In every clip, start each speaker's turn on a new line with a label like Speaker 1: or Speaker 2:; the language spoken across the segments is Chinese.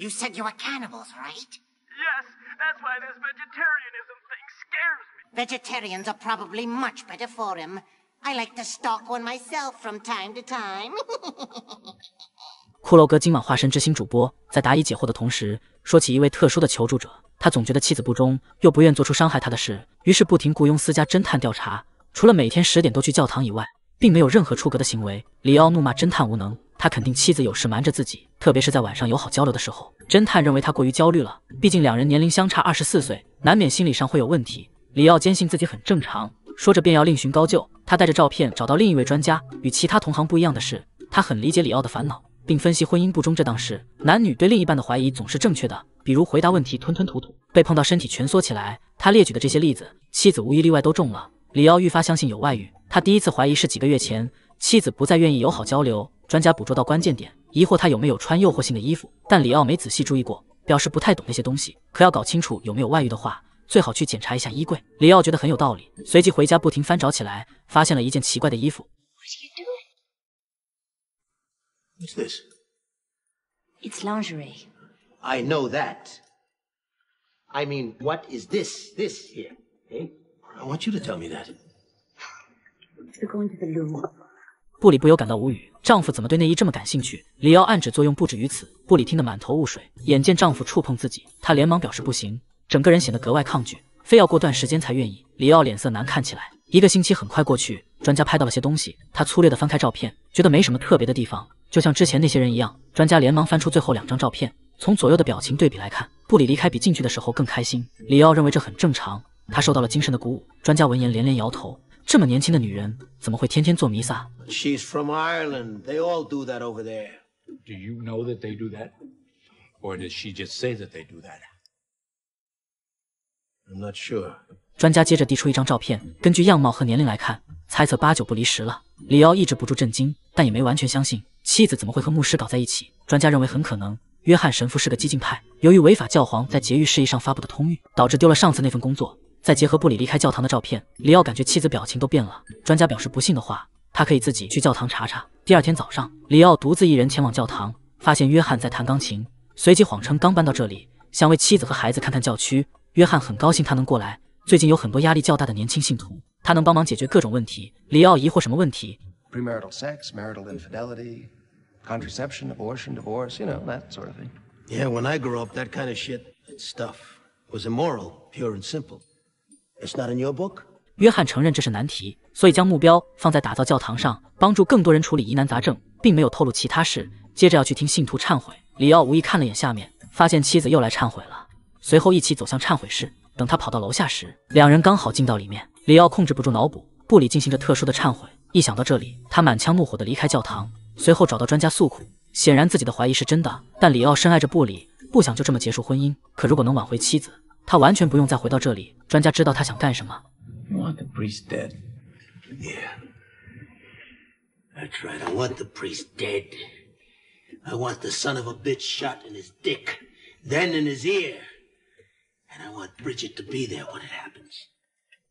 Speaker 1: You said you were cannibals, right? Yes, that's why this vegetarianism thing scares me. Vegetarians are probably much better for him. I like to stalk one myself from time to time. 骷髅哥今晚化身知心主播，在答疑解惑的同时，说起一位特殊的求助者。他总觉得妻子不忠，又不愿做出伤害他的事，于是不停雇佣私家侦探调查。除了每天十点都去教堂以外，并没有任何出格的行为。里奥怒骂侦探无能。他肯定妻子有事瞒着自己，特别是在晚上友好交流的时候。侦探认为他过于焦虑了，毕竟两人年龄相差二十四岁，难免心理上会有问题。李奥坚信自己很正常，说着便要另寻高就。他带着照片找到另一位专家，与其他同行不一样的是，他很理解李奥的烦恼，并分析婚姻不忠这档事。男女对另一半的怀疑总是正确的，比如回答问题吞吞吐吐，被碰到身体蜷缩起来。他列举的这些例子，妻子无一例外都中了。李奥愈发相信有外遇。他第一次怀疑是几个月前，妻子不再愿意友好交流。专家捕捉到关键点，疑惑他有没有穿诱惑性的衣服，但里奥没仔细注意过，表示不太懂那些东西。可要搞清楚有没有外遇的话，最好去检查一下衣柜。里奥觉得很有道理，随即回家不停翻找起来，发现了一件奇怪的衣服。What's this? It's lingerie. I know that. I mean, what is this? This here? Hey, I want you to tell me that. w e g o i n to the l o u v 布里不由感到无语，丈夫怎么对内衣这么感兴趣？里奥暗指作用不止于此，布里听得满头雾水。眼见丈夫触碰自己，她连忙表示不行，整个人显得格外抗拒，非要过段时间才愿意。里奥脸色难看起来。一个星期很快过去，专家拍到了些东西。他粗略的翻开照片，觉得没什么特别的地方，就像之前那些人一样。专家连忙翻出最后两张照片，从左右的表情对比来看，布里离开比进去的时候更开心。里奥认为这很正常，他受到了精神的鼓舞。专家闻言连连摇头。这么年轻的女人怎么会天天做弥撒？She's from Ireland. They all do that over there. Do you know that they do that, or does she just say that they do that? I'm not sure. 专家接着递出一张照片，根据样貌和年龄来看，猜测八九不离十了。里奥抑制不住震惊，但也没完全相信妻子怎么会和牧师搞在一起。专家认为很可能，约翰神父是个激进派。由于违法教皇在劫狱事宜上发布的通谕，导致丢了上次那份工作。在结合布里离开教堂的照片，里奥感觉妻子表情都变了。专家表示，不信的话，他可以自己去教堂查查。第二天早上，里奥独自一人前往教堂，发现约翰在弹钢琴，随即谎称刚搬到这里，想为妻子和孩子看看教区。约翰很高兴他能过来，最近有很多压力较大的年轻信徒，他能帮忙解决各种问题。里奥疑惑什么问题？It's not book. your 约翰承认这是难题，所以将目标放在打造教堂上，帮助更多人处理疑难杂症，并没有透露其他事。接着要去听信徒忏悔。里奥无意看了眼下面，发现妻子又来忏悔了，随后一起走向忏悔室。等他跑到楼下时，两人刚好进到里面。里奥控制不住脑补布里进行着特殊的忏悔。一想到这里，他满腔怒火地离开教堂，随后找到专家诉苦。显然自己的怀疑是真的，但里奥深爱着布里，不想就这么结束婚姻。可如果能挽回妻子，他完全不用再回到这里。专家知道他想干什么。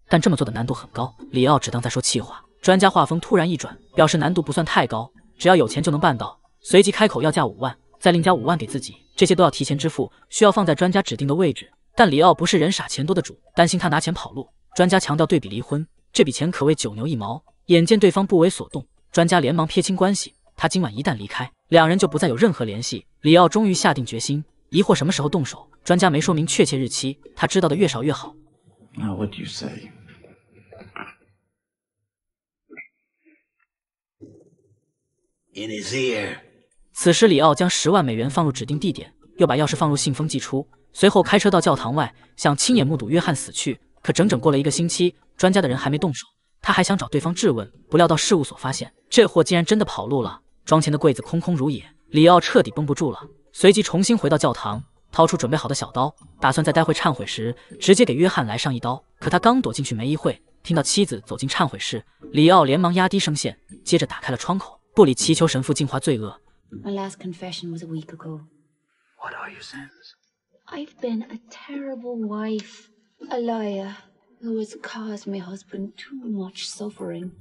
Speaker 1: 但这么做的难度很高。里奥只当在说气话。专家话锋突然一转，表示难度不算太高，只要有钱就能办到。随即开口要价五万，再另加五万给自己，这些都要提前支付，需要放在专家指定的位置。但里奥不是人傻钱多的主，担心他拿钱跑路。专家强调，对比离婚这笔钱可谓九牛一毛。眼见对方不为所动，专家连忙撇清关系。他今晚一旦离开，两人就不再有任何联系。里奥终于下定决心，疑惑什么时候动手。专家没说明确切日期，他知道的越少越好。此时里奥将十万美元放入指定地点，又把钥匙放入信封寄出。随后开车到教堂外，想亲眼目睹约翰死去。可整整过了一个星期，专家的人还没动手，他还想找对方质问。不料到事务所发现，这货竟然真的跑路了，装钱的柜子空空如也。里奥彻底绷不住了，随即重新回到教堂，掏出准备好的小刀，打算在待会忏悔时直接给约翰来上一刀。可他刚躲进去没一会，听到妻子走进忏悔室，里奥连忙压低声线，接着打开了窗口，不理祈求神父净化罪恶。I've been a terrible wife, a liar, who has caused my husband too much suffering.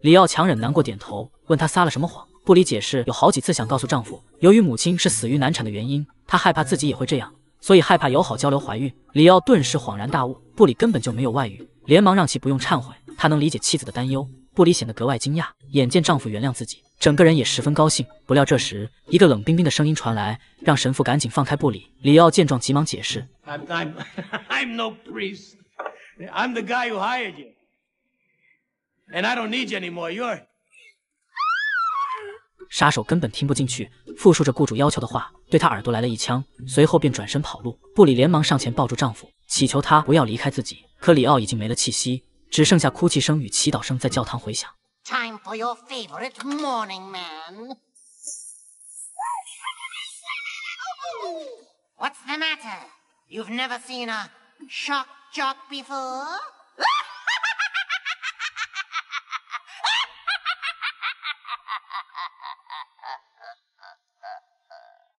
Speaker 1: 李奥强忍难过，点头，问他撒了什么谎。布里解释，有好几次想告诉丈夫，由于母亲是死于难产的原因，他害怕自己也会这样，所以害怕友好交流怀孕。李奥顿时恍然大悟，布里根本就没有外遇，连忙让其不用忏悔。他能理解妻子的担忧。布里显得格外惊讶，眼见丈夫原谅自己。整个人也十分高兴，不料这时一个冷冰冰的声音传来，让神父赶紧放开布里。里奥见状急忙解释：“I'm I'm I'm no priest. I'm the guy who hired you, and I don't need you anymore. You're 杀手根本听不进去，复述着雇主要求的话，对他耳朵来了一枪，随后便转身跑路。布里连忙上前抱住丈夫，祈求他不要离开自己。可里奥已经没了气息，只剩下哭泣声与祈祷声在教堂回响。for your favorite morning man. What's the matter? You've never seen a shock jock before?